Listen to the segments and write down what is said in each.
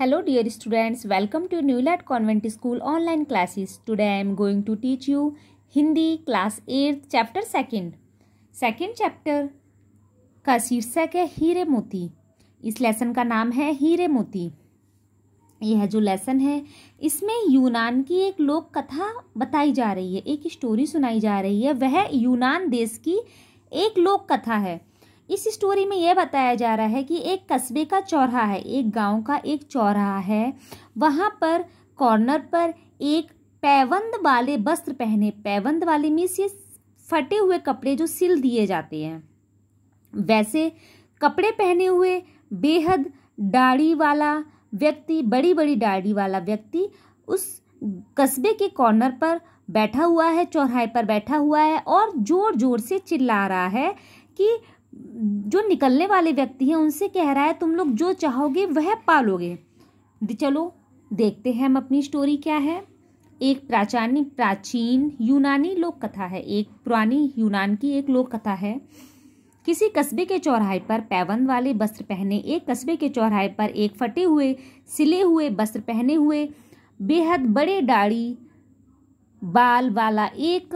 Hello dear students welcome to new light convent school online classes today I am going to teach you Hindi class eighth chapter second second chapter का शीर्षक है हीरे मोती इस lesson का नाम है हीरे मोती यह जो लेसन है इसमें यूनान की एक लोक कथा बताई जा रही है एक स्टोरी सुनाई जा रही है वह यूनान देश की एक लोक कथा है इस स्टोरी में यह बताया जा रहा है कि एक कस्बे का चौराहा है एक गांव का एक चौराहा है वहाँ पर कॉर्नर पर एक पैवंद वाले वस्त्र पहने पैवंद वाले में ये फटे हुए कपड़े जो सिल दिए जाते हैं वैसे कपड़े पहने हुए बेहद दाढ़ी वाला व्यक्ति बड़ी बड़ी दाढ़ी वाला व्यक्ति उस कस्बे के कॉर्नर पर बैठा हुआ है चौराहे पर बैठा हुआ है और ज़ोर ज़ोर से चिल्ला रहा है कि जो निकलने वाले व्यक्ति हैं उनसे कह रहा है तुम लोग जो चाहोगे वह पालोगे तो चलो देखते हैं हम अपनी स्टोरी क्या है एक प्राचीन प्राचीन यूनानी लोक कथा है एक पुरानी यूनान की एक लोक कथा है किसी कस्बे के चौराहे पर पैवंद वाले वस्त्र पहने एक कस्बे के चौराहे पर एक फटे हुए सिले हुए वस्त्र पहने हुए बेहद बड़े दाढ़ी बाल वाला एक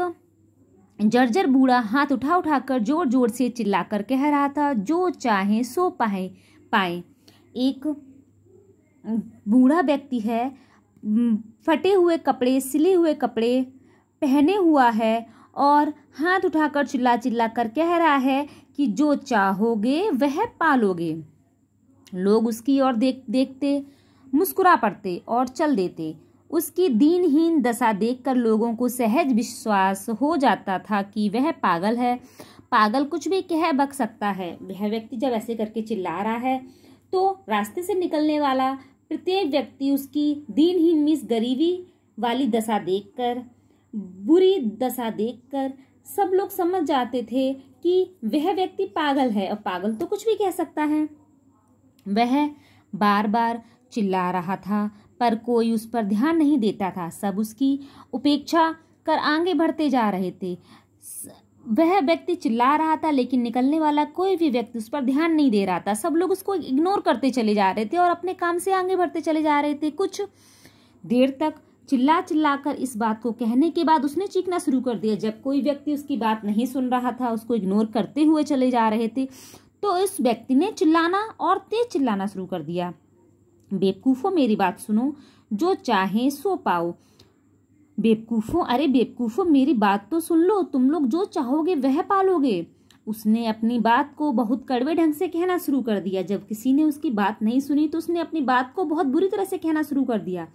जर्जर बूढ़ा हाथ उठा उठा कर जोर जोर से चिल्लाकर कह रहा था जो चाहे सो पाए पाए एक बूढ़ा व्यक्ति है फटे हुए कपड़े सिले हुए कपड़े पहने हुआ है और हाथ उठाकर चिल्ला चिल्ला कर कह रहा है कि जो चाहोगे वह पालोगे लोग उसकी ओर देख देखते मुस्कुरा पड़ते और चल देते उसकी दीनहीन दशा देखकर लोगों को सहज विश्वास हो जाता था कि वह पागल है पागल कुछ भी कह बक सकता है वह व्यक्ति जब ऐसे करके चिल्ला रहा है तो रास्ते से निकलने वाला प्रत्येक व्यक्ति उसकी दीनहीन मिस गरीबी वाली दशा देखकर बुरी दशा देखकर सब लोग समझ जाते थे कि वह व्यक्ति पागल है और पागल तो कुछ भी कह सकता है वह बार बार चिल्ला रहा था पर कोई उस पर ध्यान नहीं देता था सब उसकी उपेक्षा कर आगे बढ़ते जा रहे थे वह व्यक्ति चिल्ला रहा था लेकिन निकलने वाला कोई भी व्यक्ति उस पर ध्यान नहीं दे रहा था सब लोग उसको इग्नोर करते चले जा रहे थे और अपने काम से आगे बढ़ते चले जा रहे थे कुछ देर तक चिल्ला चिल्ला कर इस बात को कहने के बाद उसने चीखना शुरू कर दिया जब कोई व्यक्ति उसकी बात नहीं सुन रहा था उसको इग्नोर करते हुए चले जा रहे थे तो इस व्यक्ति ने चिल्लाना और तेज चिल्लाना शुरू कर दिया बेवकूफ़ो मेरी बात सुनो जो चाहे सो पाओ बेवकूफ़ो अरे बेवकूफो मेरी बात तो सुन लो तुम लोग जो चाहोगे वह पालोगे उसने अपनी बात को बहुत कड़वे ढंग से कहना शुरू कर दिया जब किसी ने उसकी बात नहीं सुनी तो उसने अपनी बात को बहुत बुरी तरह से कहना शुरू कर दिया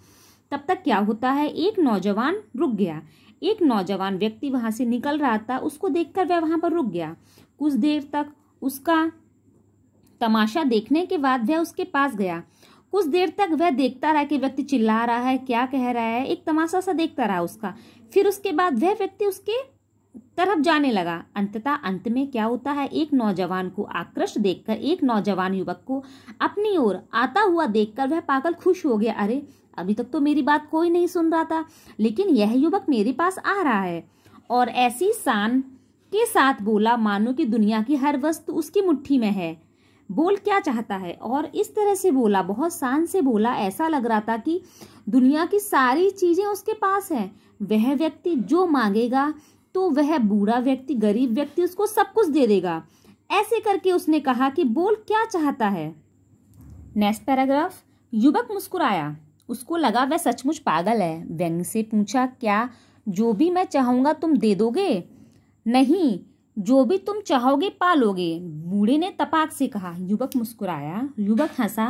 तब तक क्या होता है एक नौजवान रुक गया एक नौजवान व्यक्ति वहाँ से निकल रहा था उसको देखकर वह वहाँ पर रुक गया कुछ देर तक उसका तमाशा देखने के बाद वह उसके पास गया कुछ देर तक वह देखता रहा कि व्यक्ति चिल्ला रहा है क्या कह रहा है एक तमाशा सा देखता रहा उसका फिर उसके बाद वह व्यक्ति उसके तरफ जाने लगा अंततः अंत में क्या होता है एक नौजवान को आकृष्ट देखकर एक नौजवान युवक को अपनी ओर आता हुआ देखकर वह पागल खुश हो गया अरे अभी तक तो मेरी बात कोई नहीं सुन रहा था लेकिन यह युवक मेरे पास आ रहा है और ऐसी शान के साथ बोला मानो कि दुनिया की हर वस्तु उसकी मुट्ठी में है बोल क्या चाहता है और इस तरह से बोला बहुत शान से बोला ऐसा लग रहा था कि दुनिया की सारी चीज़ें उसके पास हैं वह व्यक्ति जो मांगेगा तो वह बूढ़ा व्यक्ति गरीब व्यक्ति उसको सब कुछ दे देगा ऐसे करके उसने कहा कि बोल क्या चाहता है नेक्स्ट पैराग्राफ युवक मुस्कुराया उसको लगा वह सचमुच पागल है व्यंग से पूछा क्या जो भी मैं चाहूँगा तुम दे दोगे नहीं जो भी तुम चाहोगे पालोगे बूढ़े ने तपाक से कहा युवक मुस्कुराया युवक हंसा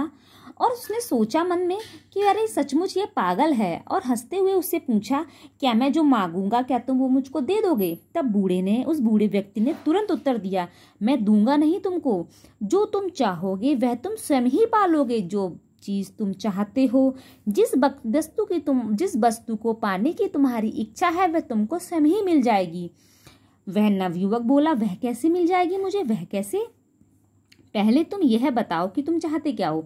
और उसने सोचा मन में कि अरे सचमुच ये पागल है और हंसते हुए उससे पूछा क्या मैं जो मांगूंगा क्या तुम वो मुझको दे दोगे तब बूढ़े ने उस बूढ़े व्यक्ति ने तुरंत उत्तर दिया मैं दूंगा नहीं तुमको जो तुम चाहोगे वह तुम स्वयं ही पालोगे जो चीज़ तुम चाहते हो जिस वस्तु की तुम जिस वस्तु को पाने की तुम्हारी इच्छा है वह तुमको स्वयं ही मिल जाएगी वह नवयुवक बोला वह कैसे मिल जाएगी मुझे वह कैसे पहले तुम यह बताओ कि तुम चाहते क्या हो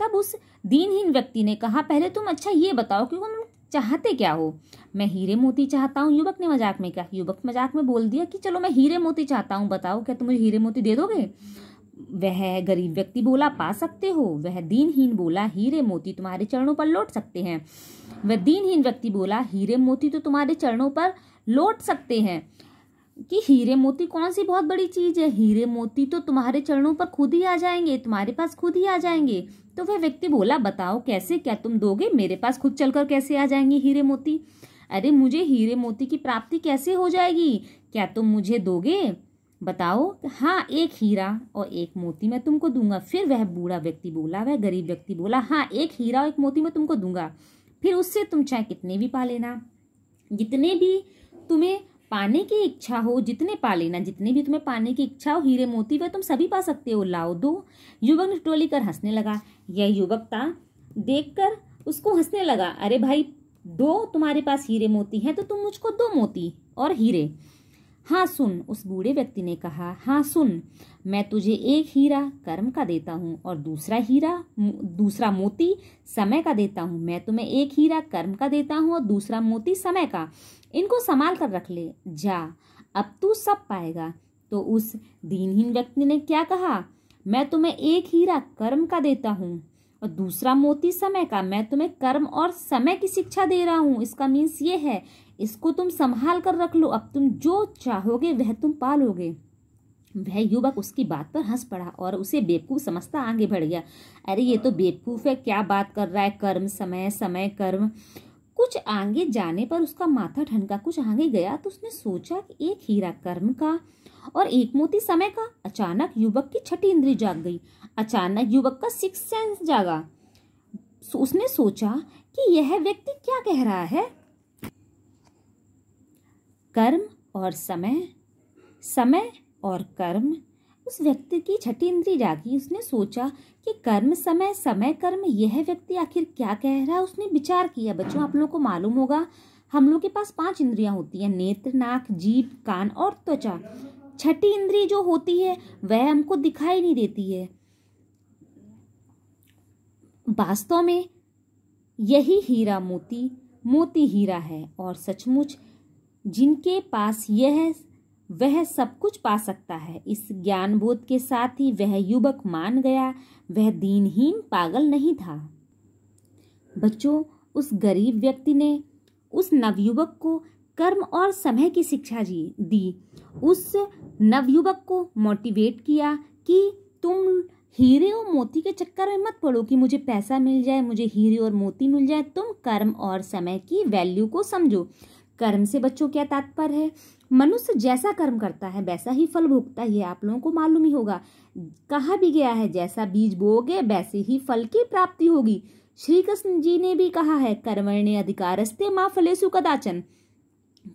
तब उस दीनहीन व्यक्ति ने कहा पहले तुम अच्छा ये बताओ कि तुम चाहते क्या हो मैं हीरे मोती चाहता हूँ युवक ने मजाक में कहा युवक मजाक में बोल दिया कि चलो मैं हीरे मोती चाहता हूँ बताओ क्या तुम मुझे हीरे मोती दे दोगे वह गरीब व्यक्ति बोला पा सकते हो वह दीनहीन बोला हीरे मोती तुम्हारे चरणों पर लौट सकते हैं वह दीनहीन व्यक्ति बोला हीरे मोती तो तुम्हारे चरणों पर लौट सकते हैं कि हीरे मोती कौन सी बहुत बड़ी चीज़ है हीरे मोती तो तुम्हारे चरणों पर खुद ही आ जाएंगे तुम्हारे पास खुद ही आ जाएंगे तो वह व्यक्ति बोला बताओ कैसे क्या तुम दोगे मेरे पास खुद चलकर कैसे आ जाएंगे हीरे मोती अरे मुझे हीरे मोती की प्राप्ति कैसे हो जाएगी क्या तुम मुझे दोगे बताओ हाँ एक हीरा और एक मोती मैं तुमको दूंगा फिर वह बूढ़ा व्यक्ति बोला वह गरीब व्यक्ति बोला हाँ एक हीरा और एक मोती मैं तुमको दूंगा फिर उससे तुम चाहे कितने भी पा लेना जितने भी तुम्हें पाने की इच्छा हो जितने पा लेना जितने भी तुम्हें पाने की इच्छा हो हीरे मोती वह तुम सभी पा सकते हो लाओ दो युवक टोली कर हंसने लगा यह युवक था देखकर उसको हंसने लगा अरे भाई दो तुम्हारे पास हीरे मोती हैं तो तुम मुझको दो मोती और हीरे हाँ सुन उस बूढ़े व्यक्ति ने कहा हाँ सुन मैं तुझे एक हीरा कर्म का देता हूँ और दूसरा हीरा दूसरा मोती समय का देता हूँ मैं तुम्हें एक हीरा कर्म का देता हूँ और दूसरा मोती समय का इनको संभाल कर रख ले जा अब तू सब पाएगा तो उस दीनहीन व्यक्ति ने क्या कहा मैं तुम्हें एक हीरा कर्म का देता हूँ और दूसरा मोती समय का मैं तुम्हें कर्म और समय की शिक्षा दे रहा हूँ इसका मीन्स ये है इसको तुम संभाल कर रख लो अब तुम जो चाहोगे वह तुम पालोगे वह युवक उसकी बात पर हंस पड़ा और उसे बेवकूफ़ समझता आगे बढ़ गया अरे ये तो बेवकूफ़ है क्या बात कर रहा है कर्म समय समय कर्म कुछ आगे जाने पर उसका माथा ठनका कुछ आगे गया तो उसने सोचा कि एक हीरा कर्म का और एक मोती समय का अचानक युवक की छठी इंद्री जाग गई अचानक युवक का सिक्स सेंस जागा उसने सोचा कि यह व्यक्ति क्या कह रहा है कर्म और समय समय और कर्म उस व्यक्ति की छठी इंद्री जागी उसने सोचा कि कर्म समय समय कर्म यह व्यक्ति आखिर क्या कह रहा है उसने विचार किया बच्चों आप लोगों को मालूम होगा हम लोग के पास पांच इंद्रियां होती हैं नेत्र नाक जीभ कान और त्वचा छठी इंद्री जो होती है वह हमको दिखाई नहीं देती है वास्तव में यही हीरा मोती मोती हीरा है और सचमुच जिनके पास यह वह सब कुछ पा सकता है इस ज्ञान बोध के साथ ही वह युवक मान गया वह दीनहीन पागल नहीं था बच्चों उस गरीब व्यक्ति ने उस नवयुवक को कर्म और समय की शिक्षा जी दी उस नवयुवक को मोटिवेट किया कि तुम हीरे और मोती के चक्कर में मत पड़ो कि मुझे पैसा मिल जाए मुझे हीरे और मोती मिल जाए तुम कर्म और समय की वैल्यू को समझो कर्म से बच्चों क्या तात्पर्य है मनुष्य जैसा कर्म करता है वैसा ही फल भोगता है आप लोगों को मालूम ही होगा कहा भी गया है जैसा बीज बोगे वैसे ही फल की प्राप्ति होगी श्री कृष्ण जी ने भी कहा है कर्मण्य अधिकारस्ते माँ फलेसु कदाचन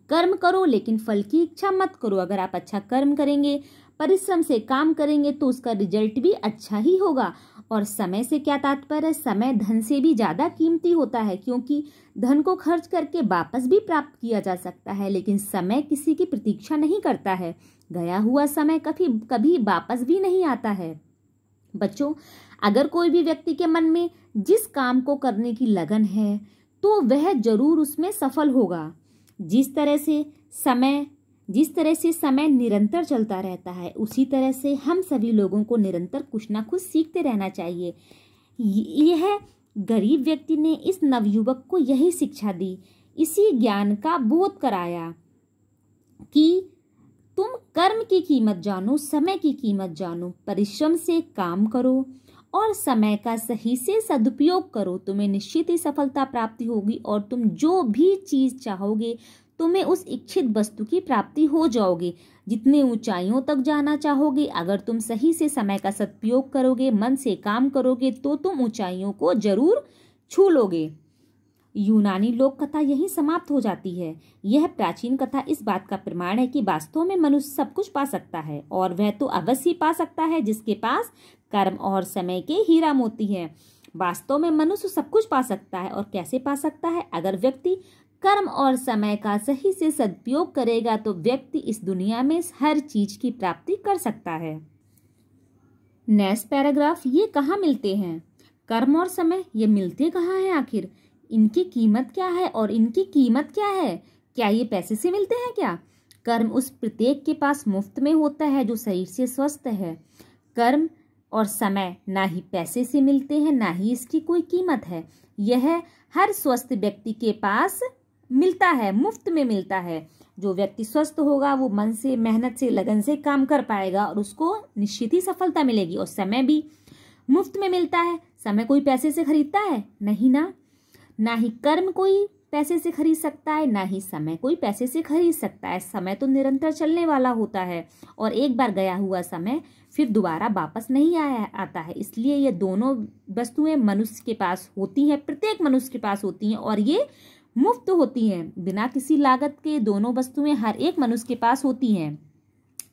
कर्म करो लेकिन फल की इच्छा मत करो अगर आप अच्छा कर्म करेंगे परिश्रम से काम करेंगे तो उसका रिजल्ट भी अच्छा ही होगा और समय से क्या तात्पर्य समय धन से भी ज़्यादा कीमती होता है क्योंकि धन को खर्च करके वापस भी प्राप्त किया जा सकता है लेकिन समय किसी की प्रतीक्षा नहीं करता है गया हुआ समय कभी कभी वापस भी नहीं आता है बच्चों अगर कोई भी व्यक्ति के मन में जिस काम को करने की लगन है तो वह जरूर उसमें सफल होगा जिस तरह से समय जिस तरह से समय निरंतर चलता रहता है उसी तरह से हम सभी लोगों को निरंतर कुछ ना कुछ सीखते रहना चाहिए यह गरीब व्यक्ति ने इस नवयुवक को यही शिक्षा दी इसी ज्ञान का बोध कराया कि तुम कर्म की कीमत जानो समय की कीमत जानो परिश्रम से काम करो और समय का सही से सदुपयोग करो तुम्हें निश्चित ही सफलता प्राप्ति होगी और तुम जो भी चीज़ चाहोगे तुम्हें उस इच्छित वस्तु की प्राप्ति हो जाओगे जितने ऊंचाइयों तक जाना चाहोगे अगर तुम सही से समय का सदुपयोग करोगे मन से काम करोगे तो तुम ऊंचाइयों को जरूर छू लोगे यूनानी लोक कथा यही समाप्त हो जाती है यह प्राचीन कथा इस बात का प्रमाण है कि वास्तव में मनुष्य सब कुछ पा सकता है और वह तो अवश्य पा सकता है जिसके पास कर्म और समय के हीरा मोती है वास्तव में मनुष्य सब कुछ पा सकता है और कैसे पा सकता है अगर व्यक्ति कर्म और समय का सही से सदुपयोग करेगा तो व्यक्ति इस दुनिया में हर चीज की प्राप्ति कर सकता है नेक्स्ट पैराग्राफ ये कहाँ मिलते हैं कर्म और समय ये मिलते कहाँ हैं आखिर इनकी कीमत क्या है और इनकी कीमत क्या है क्या ये पैसे से मिलते हैं क्या कर्म उस प्रत्येक के पास मुफ्त में होता है जो शरीर से स्वस्थ है कर्म और समय ना ही पैसे से मिलते हैं ना ही इसकी कोई कीमत है यह हर स्वस्थ व्यक्ति के पास मिलता है मुफ्त में मिलता है जो व्यक्ति स्वस्थ होगा वो मन से मेहनत से लगन से काम कर पाएगा और उसको निश्चित ही सफलता मिलेगी और समय भी मुफ्त में मिलता है समय कोई पैसे से खरीदता है नहीं ना ना ही कर्म कोई पैसे से खरीद सकता है ना ही समय कोई पैसे से खरीद सकता है समय तो निरंतर चलने वाला होता है और एक बार गया हुआ समय फिर दोबारा वापस नहीं आया आता है इसलिए ये दोनों वस्तुएं मनुष्य के पास होती हैं प्रत्येक मनुष्य के पास होती हैं और ये मुफ्त होती हैं बिना किसी लागत के दोनों वस्तुएं हर एक मनुष्य के पास होती हैं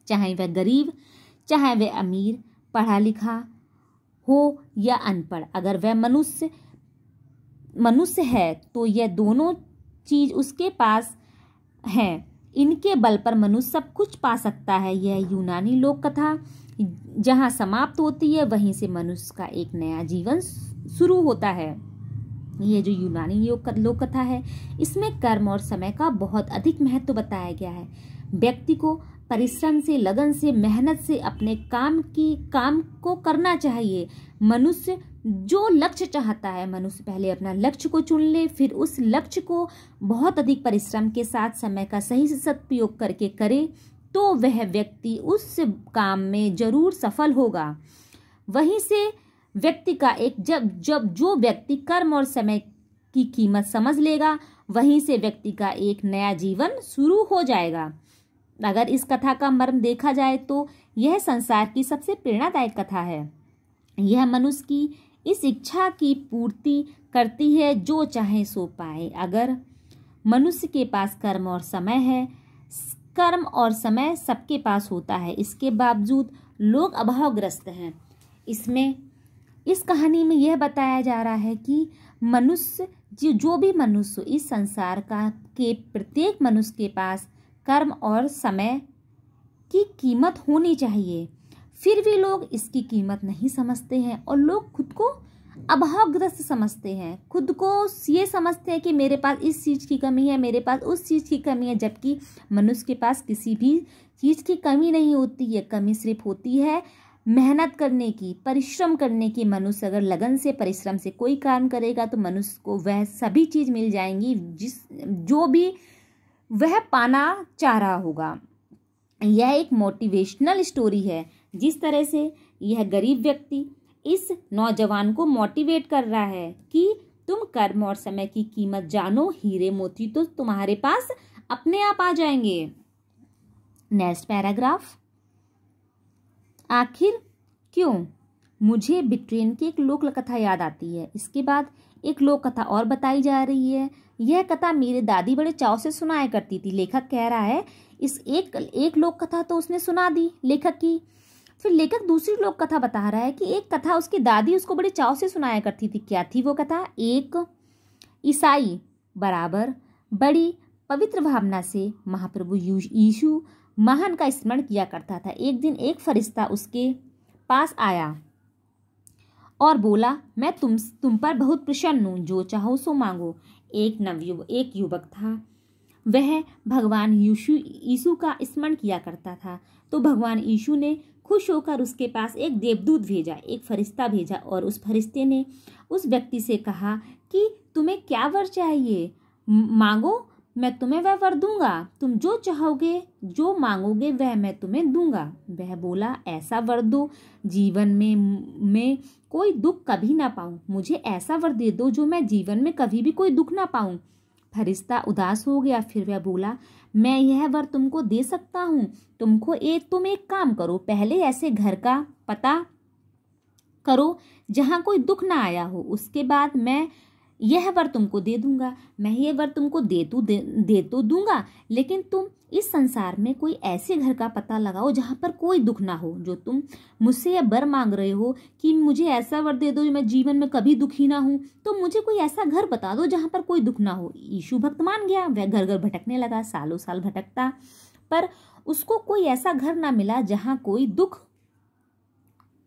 चाहे वह गरीब चाहे वह अमीर पढ़ा लिखा हो या अनपढ़ अगर वह मनुष्य मनुष्य है तो यह दोनों चीज उसके पास हैं इनके बल पर मनुष्य सब कुछ पा सकता है यह यूनानी लोक कथा जहाँ समाप्त होती है वहीं से मनुष्य का एक नया जीवन शुरू होता है ये जो यूनानी योग लोक कथा है इसमें कर्म और समय का बहुत अधिक महत्व बताया गया है व्यक्ति को परिश्रम से लगन से मेहनत से अपने काम की काम को करना चाहिए मनुष्य जो लक्ष्य चाहता है मनुष्य पहले अपना लक्ष्य को चुन ले फिर उस लक्ष्य को बहुत अधिक परिश्रम के साथ समय का सही से सदुपयोग करके करे तो वह व्यक्ति उस काम में जरूर सफल होगा वहीं से व्यक्ति का एक जब जब जो व्यक्ति कर्म और समय की कीमत समझ लेगा वहीं से व्यक्ति का एक नया जीवन शुरू हो जाएगा अगर इस कथा का मर्म देखा जाए तो यह संसार की सबसे प्रेरणादायक कथा है यह मनुष्य की इस इच्छा की पूर्ति करती है जो चाहे सो पाए अगर मनुष्य के पास कर्म और समय है कर्म और समय सबके पास होता है इसके बावजूद लोग अभावग्रस्त हैं इसमें इस कहानी में यह बताया जा रहा है कि मनुष्य जो जो भी मनुष्य इस संसार का के प्रत्येक मनुष्य के पास कर्म और समय की कीमत होनी चाहिए फिर भी लोग इसकी कीमत नहीं समझते हैं और लोग खुद को अभावग्रस्त समझते हैं खुद को ये समझते हैं कि मेरे पास इस चीज़ की कमी है मेरे पास उस चीज़ की कमी है जबकि मनुष्य के पास किसी भी चीज़ की कमी नहीं होती है कमी सिर्फ होती है मेहनत करने की परिश्रम करने की मनुष्य अगर लगन से परिश्रम से कोई काम करेगा तो मनुष्य को वह सभी चीज़ मिल जाएंगी जिस जो भी वह पाना चाह रहा होगा यह एक मोटिवेशनल स्टोरी है जिस तरह से यह गरीब व्यक्ति इस नौजवान को मोटिवेट कर रहा है कि तुम कर्म और समय की कीमत जानो हीरे मोती तो तुम्हारे पास अपने आप आ जाएंगे नेक्स्ट पैराग्राफ आखिर क्यों मुझे बिट्रेन की एक लोक कथा याद आती है इसके बाद एक लोक कथा और बताई जा रही है यह कथा मेरे दादी बड़े चाव से सुनाया करती थी लेखक कह रहा है इस एक एक लोक कथा तो उसने सुना दी लेखक की फिर लेखक दूसरी लोक कथा बता रहा है कि एक कथा उसकी दादी उसको बड़े चाव से सुनाया करती थी क्या थी वो कथा एक ईसाई बराबर बड़ी पवित्र भावना से महाप्रभु यीशु महान का स्मरण किया करता था एक दिन एक फरिश्ता उसके पास आया और बोला मैं तुम तुम पर बहुत प्रसन्न हूँ जो चाहो सो मांगो एक नवयुव एक युवक था वह भगवान यीशु यीशु का स्मरण किया करता था तो भगवान यीशु ने खुश होकर उसके पास एक देवदूत भेजा एक फरिश्ता भेजा और उस फरिश्ते ने उस व्यक्ति से कहा कि तुम्हें क्या वर चाहिए मांगो मैं तुम्हें वह वर दूंगा तुम जो चाहोगे जो मांगोगे वह मैं तुम्हें दूंगा वह बोला ऐसा वर दो जीवन में मैं कोई दुख कभी ना पाऊं मुझे ऐसा वर दे दो जो मैं जीवन में कभी भी कोई दुख ना पाऊं फरिश्ता उदास हो गया फिर वह बोला मैं यह वर तुमको दे सकता हूँ तुमको एक तुम एक काम करो पहले ऐसे घर का पता करो जहाँ कोई दुख ना आया हो उसके बाद मैं यह वर तुमको दे दूंगा मैं ये वर तुमको दे तो दे, तो दूंगा लेकिन तुम इस संसार में कोई ऐसे घर का पता लगाओ जहाँ पर कोई दुख ना हो जो तुम मुझसे यह वर मांग रहे हो कि मुझे ऐसा वर दे दो जो मैं जीवन में कभी दुखी ना हूँ तो मुझे कोई ऐसा घर बता दो जहाँ पर कोई दुख ना हो यीशु भक्त मान गया वह घर घर भटकने लगा सालों साल भटकता पर उसको कोई ऐसा घर ना मिला जहाँ कोई दुख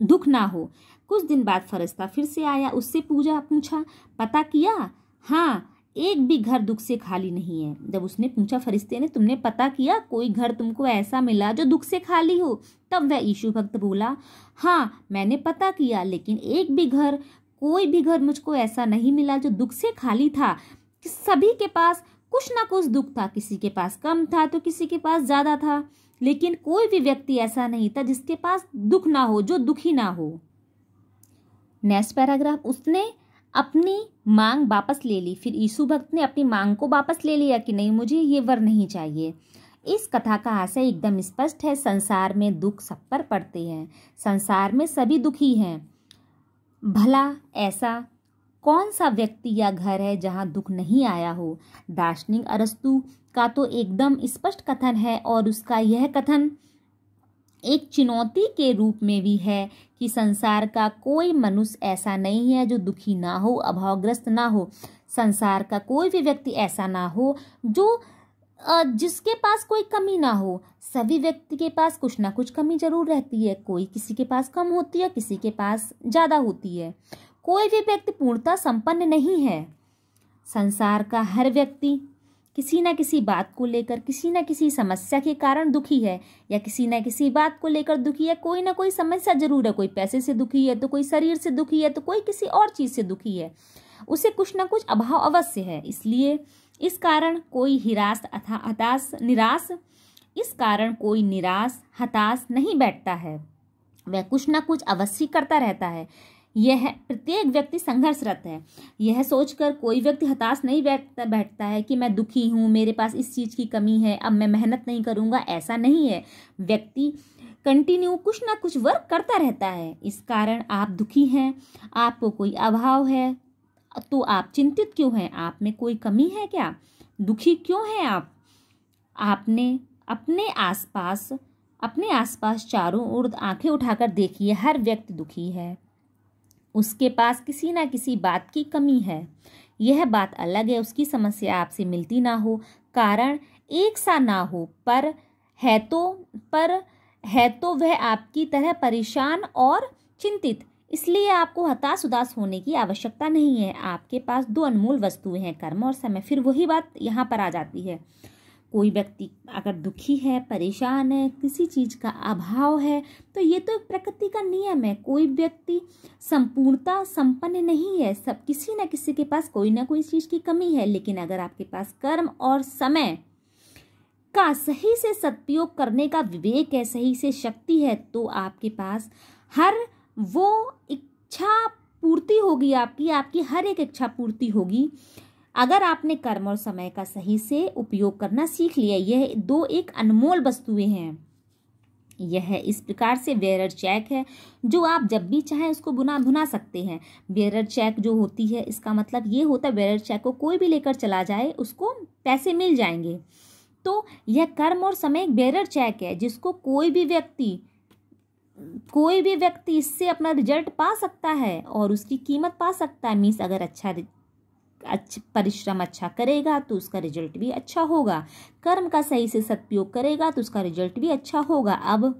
दुख ना हो कुछ दिन बाद फरिश्ता फिर से आया उससे पूजा पूछा पता किया हाँ एक भी घर दुख से खाली नहीं है जब उसने पूछा फरिश्ते ने तुमने पता किया कोई घर तुमको ऐसा मिला जो दुख से खाली हो तब वह यीशु भक्त बोला हाँ मैंने पता किया लेकिन एक भी घर कोई भी घर मुझको ऐसा नहीं मिला जो दुख से खाली था कि सभी के पास कुछ ना कुछ दुख था किसी के पास कम था तो किसी के पास ज़्यादा था लेकिन कोई भी व्यक्ति ऐसा नहीं था जिसके पास दुख ना हो जो दुखी ना हो नेक्स्ट पैराग्राफ उसने अपनी मांग वापस ले ली फिर यीशु भक्त ने अपनी मांग को वापस ले लिया कि नहीं मुझे ये वर नहीं चाहिए इस कथा का आशय एकदम स्पष्ट है संसार में दुख सब पर पड़ते हैं संसार में सभी दुखी हैं भला ऐसा कौन सा व्यक्ति या घर है जहाँ दुख नहीं आया हो दार्शनिक अरस्तु का तो एकदम स्पष्ट कथन है और उसका यह कथन एक चुनौती के रूप में भी है कि संसार का कोई मनुष्य ऐसा नहीं है जो दुखी ना हो अभावग्रस्त ना हो संसार का कोई भी व्यक्ति ऐसा ना हो जो जिसके पास कोई कमी ना हो सभी व्यक्ति के पास कुछ ना कुछ कमी ज़रूर रहती है कोई किसी के पास कम होती है किसी के पास ज़्यादा होती है कोई भी व्यक्ति पूर्णता संपन्न नहीं है संसार का हर व्यक्ति किसी न किसी बात को लेकर किसी न किसी समस्या के कारण दुखी है या किसी न किसी बात को लेकर दुखी है कोई ना कोई समस्या जरूर है कोई पैसे से दुखी है तो कोई शरीर से दुखी है तो कोई किसी और चीज़ से दुखी है उसे कुछ ना कुछ अभाव अवश्य है इसलिए इस कारण कोई हिरास अथा हताश निराश इस कारण कोई निराश हताश नहीं बैठता है वह कुछ ना कुछ अवश्य करता रहता है यह प्रत्येक व्यक्ति संघर्षरत है यह सोचकर कोई व्यक्ति हताश नहीं बैठता बैठता है कि मैं दुखी हूँ मेरे पास इस चीज़ की कमी है अब मैं मेहनत नहीं करूँगा ऐसा नहीं है व्यक्ति कंटिन्यू कुछ ना कुछ वर्क करता रहता है इस कारण आप दुखी हैं आपको कोई अभाव है तो आप चिंतित क्यों हैं आप में कोई कमी है क्या दुखी क्यों हैं आप आपने अपने आसपास अपने आसपास चारों ओर आंखें उठाकर देखिए हर व्यक्ति दुखी है उसके पास किसी ना किसी बात की कमी है यह बात अलग है उसकी समस्या आपसे मिलती ना हो कारण एक सा ना हो पर है तो पर है तो वह आपकी तरह परेशान और चिंतित इसलिए आपको हताश उदास होने की आवश्यकता नहीं है आपके पास दो अनमोल वस्तुएं हैं कर्म और समय फिर वही बात यहाँ पर आ जाती है कोई व्यक्ति अगर दुखी है परेशान है किसी चीज़ का अभाव है तो ये तो प्रकृति का नियम है कोई व्यक्ति संपूर्णता संपन्न नहीं है सब किसी न किसी के पास कोई ना कोई चीज़ की कमी है लेकिन अगर आपके पास कर्म और समय का सही से सदुपयोग करने का विवेक है सही से शक्ति है तो आपके पास हर वो इच्छा पूर्ति होगी आपकी आपकी हर एक इच्छा पूर्ति होगी अगर आपने कर्म और समय का सही से उपयोग करना सीख लिया यह दो एक अनमोल वस्तुएं हैं यह इस प्रकार से बेरर चेक है जो आप जब भी चाहें उसको बुना भुना सकते हैं बेरर चेक जो होती है इसका मतलब ये होता है बेरर चेक को कोई भी लेकर चला जाए उसको पैसे मिल जाएंगे तो यह कर्म और समय एक बेरर चेक है जिसको कोई भी व्यक्ति कोई भी व्यक्ति इससे अपना रिजल्ट पा सकता है और उसकी कीमत पा सकता है मीन्स अगर अच्छा अच्छा परिश्रम अच्छा करेगा तो उसका रिजल्ट भी अच्छा होगा कर्म का सही से सदुपयोग करेगा तो उसका रिजल्ट भी अच्छा होगा अब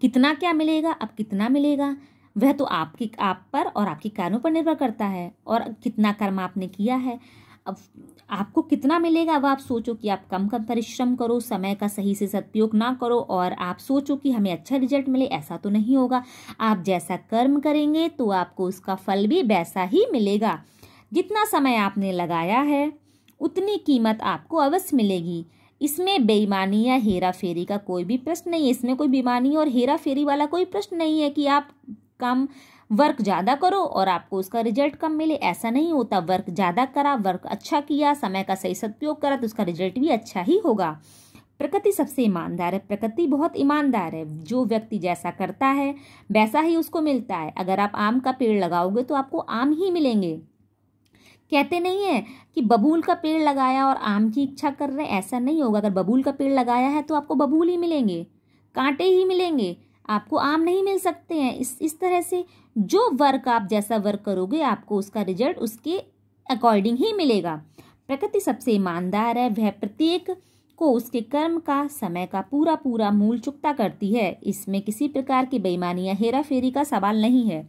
कितना क्या मिलेगा अब कितना मिलेगा वह तो आपकी आप पर और आपके कार्यों पर निर्भर करता है और कितना कर्म आपने किया है अब आपको कितना मिलेगा अब आप सोचो कि आप कम कम परिश्रम करो समय का सही से सदुपयोग ना करो और आप सोचो कि हमें अच्छा रिजल्ट मिले ऐसा तो नहीं होगा आप जैसा कर्म करेंगे तो आपको उसका फल भी वैसा ही मिलेगा जितना समय आपने लगाया है उतनी कीमत आपको अवश्य मिलेगी इसमें बेईमानी या हेरा फेरी का कोई भी प्रश्न नहीं है इसमें कोई बेईमानी और हेरा फेरी वाला कोई प्रश्न नहीं है कि आप कम वर्क ज़्यादा करो और आपको उसका रिजल्ट कम मिले ऐसा नहीं होता वर्क ज़्यादा करा वर्क अच्छा किया समय का सही सदुपयोग करा तो उसका रिजल्ट भी अच्छा ही होगा प्रकृति सबसे ईमानदार है प्रकृति बहुत ईमानदार है जो व्यक्ति जैसा करता है वैसा ही उसको मिलता है अगर आप आम का पेड़ लगाओगे तो आपको आम ही मिलेंगे कहते नहीं है कि बबूल का पेड़ लगाया और आम की इच्छा कर रहे ऐसा नहीं होगा अगर बबूल का पेड़ लगाया है तो आपको बबूल ही मिलेंगे कांटे ही मिलेंगे आपको आम नहीं मिल सकते हैं इस इस तरह से जो वर्क आप जैसा वर्क करोगे आपको उसका रिजल्ट उसके अकॉर्डिंग ही मिलेगा प्रकृति सबसे ईमानदार है वह प्रत्येक को उसके कर्म का समय का पूरा पूरा मूल चुकता करती है इसमें किसी प्रकार की बेईमानी या हेरा फेरी का सवाल नहीं है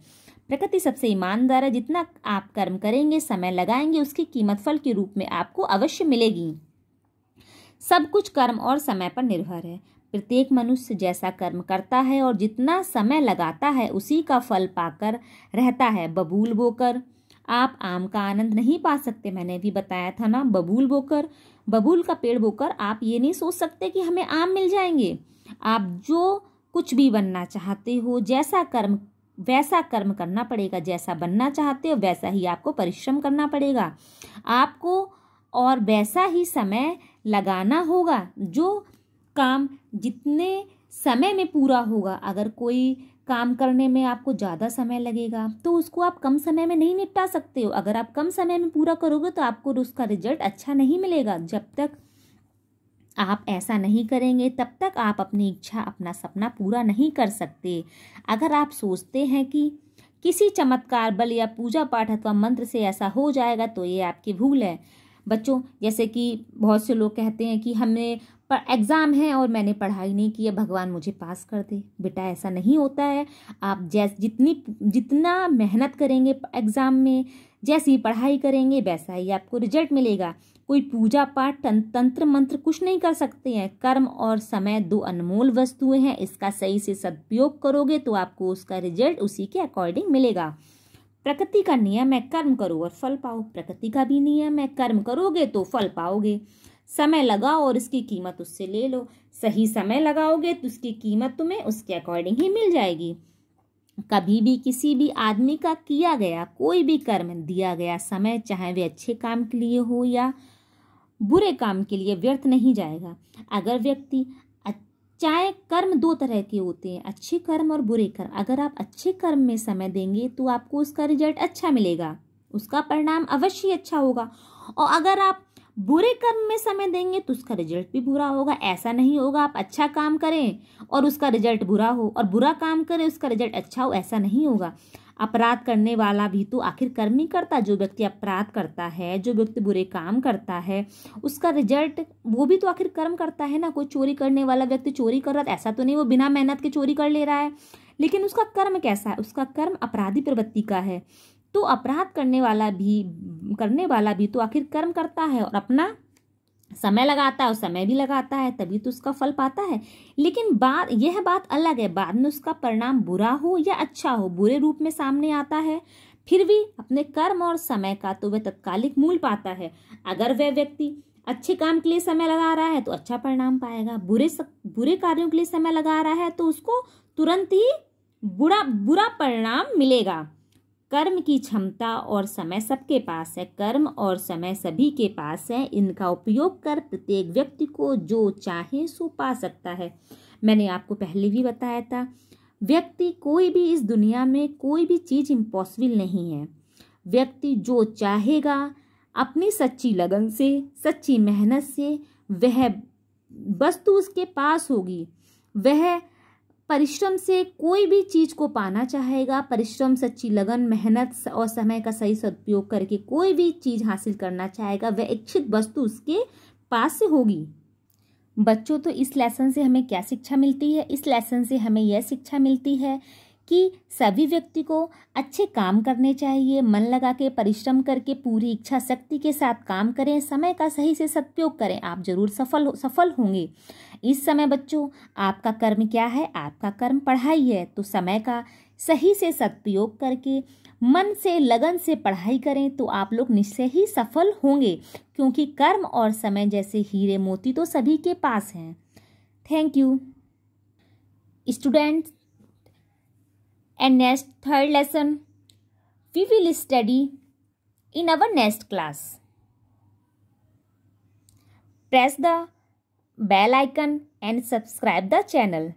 प्रकृति सबसे ईमानदार है जितना आप कर्म करेंगे समय लगाएंगे उसकी कीमत फल के रूप में आपको अवश्य मिलेगी सब कुछ कर्म और समय पर निर्भर है प्रत्येक मनुष्य जैसा कर्म करता है और जितना समय लगाता है उसी का फल पाकर रहता है बबूल बोकर आप आम का आनंद नहीं पा सकते मैंने भी बताया था ना बबूल बोकर बबूल का पेड़ बोकर आप ये नहीं सोच सकते कि हमें आम मिल जाएंगे आप जो कुछ भी बनना चाहते हो जैसा कर्म वैसा कर्म करना पड़ेगा जैसा बनना चाहते हो वैसा ही आपको परिश्रम करना पड़ेगा आपको और वैसा ही समय लगाना होगा जो काम जितने समय में पूरा होगा अगर कोई काम करने में आपको ज़्यादा समय लगेगा तो उसको आप कम समय में नहीं निपटा सकते हो अगर आप कम समय में पूरा करोगे तो आपको उसका रिजल्ट अच्छा नहीं मिलेगा जब तक आप ऐसा नहीं करेंगे तब तक आप अपनी इच्छा अपना सपना पूरा नहीं कर सकते अगर आप सोचते हैं कि किसी चमत्कार बल या पूजा पाठ अथवा मंत्र से ऐसा हो जाएगा तो ये आपकी भूल है बच्चों जैसे कि बहुत से लोग कहते हैं कि हमने पर एग्ज़ाम है और मैंने पढ़ाई नहीं की है भगवान मुझे पास कर दे बेटा ऐसा नहीं होता है आप जैस जितनी जितना मेहनत करेंगे एग्ज़ाम में जैसी पढ़ाई करेंगे वैसा ही आपको रिजल्ट मिलेगा कोई पूजा पाठ तं, तंत्र मंत्र कुछ नहीं कर सकते हैं कर्म और समय दो अनमोल वस्तुएं हैं इसका सही से सदुपयोग करोगे तो आपको उसका रिजल्ट उसी के अकॉर्डिंग मिलेगा प्रकृति का नियम है कर्म करो और फल पाओ प्रकृति का भी नियम है कर्म करोगे तो फल पाओगे समय लगाओ और इसकी कीमत उससे ले लो सही समय लगाओगे तो उसकी कीमत तुम्हें उसके अकॉर्डिंग ही मिल जाएगी कभी भी किसी भी आदमी का किया गया कोई भी कर्म दिया गया समय चाहे वे अच्छे काम के लिए हो या बुरे काम के लिए व्यर्थ नहीं जाएगा अगर व्यक्ति चाहे कर्म दो तरह के होते हैं अच्छे कर्म और बुरे कर्म अगर आप अच्छे कर्म में समय देंगे तो आपको उसका रिजल्ट अच्छा मिलेगा उसका परिणाम अवश्य अच्छा होगा और अगर आप बुरे कर्म में समय देंगे तो उसका रिजल्ट भी बुरा होगा ऐसा नहीं होगा आप अच्छा काम करें और उसका रिजल्ट बुरा हो और बुरा काम करें उसका रिजल्ट अच्छा हो ऐसा नहीं होगा अपराध करने वाला भी तो आखिर कर्म ही करता जो व्यक्ति अपराध करता है जो व्यक्ति बुरे काम करता है उसका रिजल्ट वो भी तो आखिर कर्म करता है ना कोई चोरी करने वाला व्यक्ति चोरी कर रहा है ऐसा तो नहीं वो बिना मेहनत के चोरी कर ले रहा है लेकिन उसका कर्म कैसा है उसका कर्म अपराधी प्रवृत्ति का है तो अपराध करने वाला भी करने वाला भी तो आखिर कर्म करता है और अपना समय लगाता है और समय भी लगाता है तभी तो उसका फल पाता है लेकिन बात यह बात अलग है बाद में उसका परिणाम बुरा हो या अच्छा हो बुरे रूप में सामने आता है फिर भी अपने कर्म और समय का तो वह तत्कालिक मूल पाता है अगर वह व्यक्ति अच्छे काम के लिए समय लगा रहा है तो अच्छा परिणाम पाएगा बुरे सक, बुरे कार्यों के लिए समय लगा रहा है तो उसको तुरंत ही बुरा बुरा परिणाम मिलेगा कर्म की क्षमता और समय सबके पास है कर्म और समय सभी के पास है इनका उपयोग कर प्रत्येक व्यक्ति को जो चाहे सो पा सकता है मैंने आपको पहले भी बताया था व्यक्ति कोई भी इस दुनिया में कोई भी चीज़ इम्पॉसिबल नहीं है व्यक्ति जो चाहेगा अपनी सच्ची लगन से सच्ची मेहनत से वह वस्तु उसके पास होगी वह परिश्रम से कोई भी चीज़ को पाना चाहेगा परिश्रम सच्ची लगन मेहनत और समय का सही सदुपयोग करके कोई भी चीज़ हासिल करना चाहेगा वह इच्छित वस्तु उसके पास से होगी बच्चों तो इस लेसन से हमें क्या शिक्षा मिलती है इस लेसन से हमें यह शिक्षा मिलती है कि सभी व्यक्ति को अच्छे काम करने चाहिए मन लगा के परिश्रम करके पूरी इच्छा शक्ति के साथ काम करें समय का सही से सदुपयोग करें आप जरूर सफल हो सफल होंगे इस समय बच्चों आपका कर्म क्या है आपका कर्म पढ़ाई है तो समय का सही से सदुपयोग करके मन से लगन से पढ़ाई करें तो आप लोग निश्चय ही सफल होंगे क्योंकि कर्म और समय जैसे हीरे मोती तो सभी के पास हैं thank you students And next third lesson we will study in our next class. Press the bell icon and subscribe the channel.